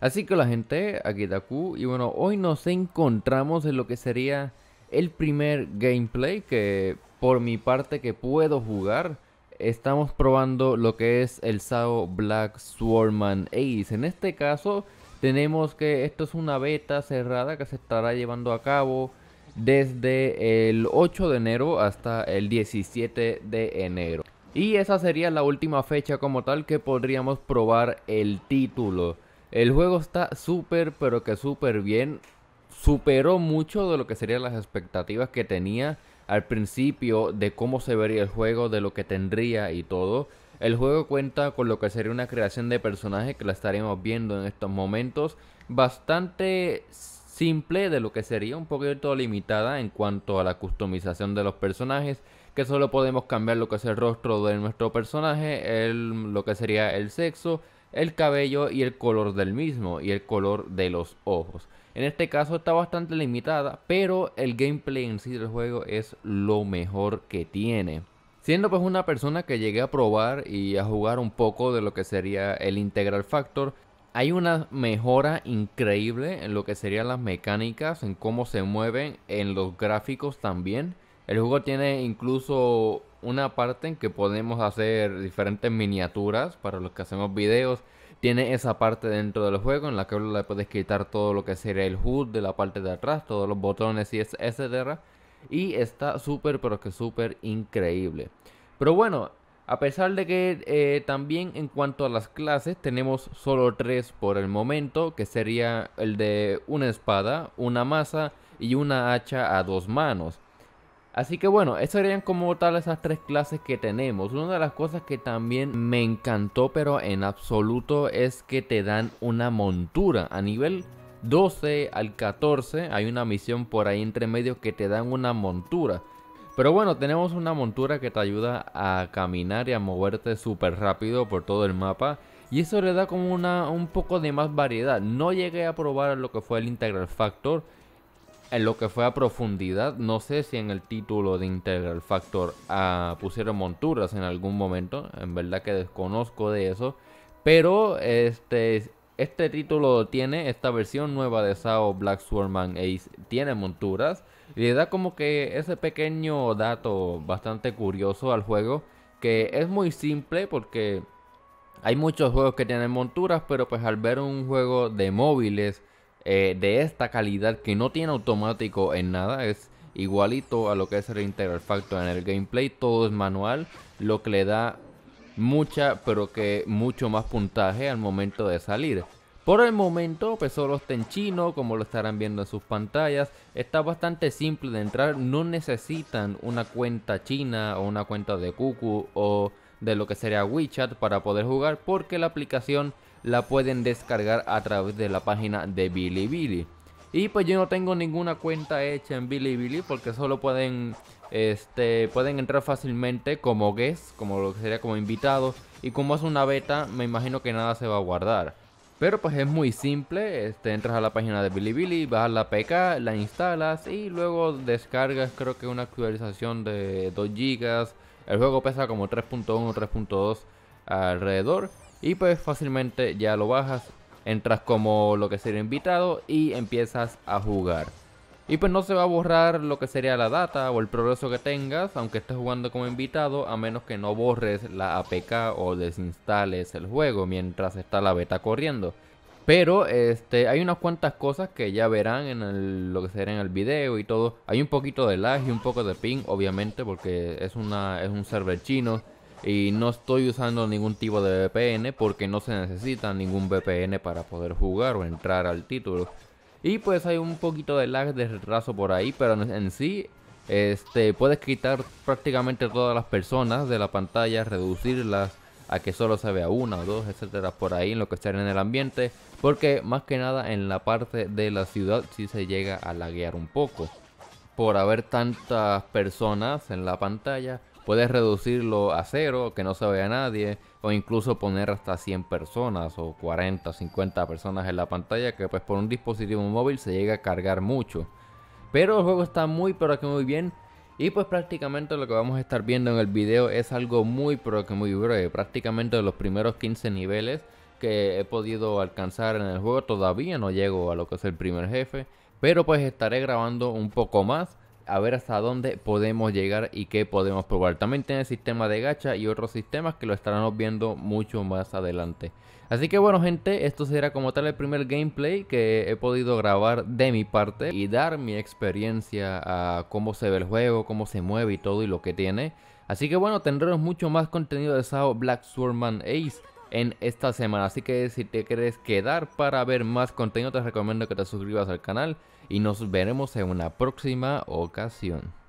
Así que la gente, aquí Taku y bueno, hoy nos encontramos en lo que sería el primer gameplay que por mi parte que puedo jugar. Estamos probando lo que es el SAO Black Swordman Ace. En este caso tenemos que esto es una beta cerrada que se estará llevando a cabo desde el 8 de enero hasta el 17 de enero. Y esa sería la última fecha como tal que podríamos probar el título. El juego está súper, pero que súper bien. Superó mucho de lo que serían las expectativas que tenía al principio de cómo se vería el juego, de lo que tendría y todo. El juego cuenta con lo que sería una creación de personaje que la estaríamos viendo en estos momentos. Bastante simple de lo que sería un poquito limitada en cuanto a la customización de los personajes. Que solo podemos cambiar lo que es el rostro de nuestro personaje, el, lo que sería el sexo el cabello y el color del mismo y el color de los ojos. En este caso está bastante limitada, pero el gameplay en sí del juego es lo mejor que tiene. Siendo pues una persona que llegué a probar y a jugar un poco de lo que sería el Integral Factor, hay una mejora increíble en lo que serían las mecánicas, en cómo se mueven, en los gráficos también. El juego tiene incluso una parte en que podemos hacer diferentes miniaturas para los que hacemos videos. Tiene esa parte dentro del juego en la que le puedes quitar todo lo que sería el HUD de la parte de atrás, todos los botones y etcétera. Y está súper, pero que súper increíble. Pero bueno, a pesar de que eh, también en cuanto a las clases tenemos solo tres por el momento, que sería el de una espada, una masa y una hacha a dos manos. Así que bueno, esas serían como tal esas tres clases que tenemos. Una de las cosas que también me encantó, pero en absoluto, es que te dan una montura. A nivel 12 al 14 hay una misión por ahí entre medio que te dan una montura. Pero bueno, tenemos una montura que te ayuda a caminar y a moverte súper rápido por todo el mapa. Y eso le da como una, un poco de más variedad. No llegué a probar lo que fue el Integral Factor en lo que fue a profundidad. No sé si en el título de Integral Factor ah, pusieron monturas en algún momento. En verdad que desconozco de eso. Pero este, este título tiene esta versión nueva de Sao Black Swordman Ace. Tiene monturas. Y le da como que ese pequeño dato bastante curioso al juego. Que es muy simple porque hay muchos juegos que tienen monturas. Pero pues al ver un juego de móviles eh, de esta calidad que no tiene automático en nada. Es igualito a lo que es el Factor en el gameplay. Todo es manual, lo que le da mucha, pero que mucho más puntaje al momento de salir. Por el momento, pues, solo está en chino, como lo estarán viendo en sus pantallas. Está bastante simple de entrar, no necesitan una cuenta china o una cuenta de Cucu o de lo que sería WeChat para poder jugar porque la aplicación la pueden descargar a través de la página de Bilibili. Y pues yo no tengo ninguna cuenta hecha en Bilibili porque solo pueden este pueden entrar fácilmente como guest, como lo que sería como invitado y como es una beta, me imagino que nada se va a guardar. Pero pues es muy simple, este, entras a la página de Bilibili, bajas la PK, la instalas y luego descargas creo que una actualización de 2 gigas El juego pesa como 3.1 o 3.2 alrededor. Y pues fácilmente ya lo bajas, entras como lo que sería invitado y empiezas a jugar. Y pues no se va a borrar lo que sería la data o el progreso que tengas, aunque estés jugando como invitado, a menos que no borres la APK o desinstales el juego mientras está la beta corriendo. Pero este, hay unas cuantas cosas que ya verán en lo que será en el video y todo. Hay un poquito de lag y un poco de ping, obviamente, porque es, una, es un server chino y no estoy usando ningún tipo de VPN porque no se necesita ningún VPN para poder jugar o entrar al título. Y pues hay un poquito de lag de retraso por ahí, pero en sí este, puedes quitar prácticamente todas las personas de la pantalla, reducirlas a que solo se vea una o dos, etcétera, por ahí en lo que están en el ambiente, porque más que nada en la parte de la ciudad sí se llega a laguear un poco por haber tantas personas en la pantalla Puedes reducirlo a cero, que no se vea nadie, o incluso poner hasta 100 personas o 40, 50 personas en la pantalla, que pues por un dispositivo móvil se llega a cargar mucho. Pero el juego está muy, pero que muy bien. Y pues prácticamente lo que vamos a estar viendo en el video es algo muy, pero que muy breve. Prácticamente de los primeros 15 niveles que he podido alcanzar en el juego todavía no llego a lo que es el primer jefe. Pero pues estaré grabando un poco más a ver hasta dónde podemos llegar y qué podemos probar. También tiene el sistema de gacha y otros sistemas que lo estaremos viendo mucho más adelante. Así que bueno gente, esto será como tal el primer gameplay que he podido grabar de mi parte y dar mi experiencia a cómo se ve el juego, cómo se mueve y todo y lo que tiene. Así que bueno, tendremos mucho más contenido de SAO Black Swordman Ace en esta semana. Así que si te quieres quedar para ver más contenido, te recomiendo que te suscribas al canal y nos veremos en una próxima ocasión.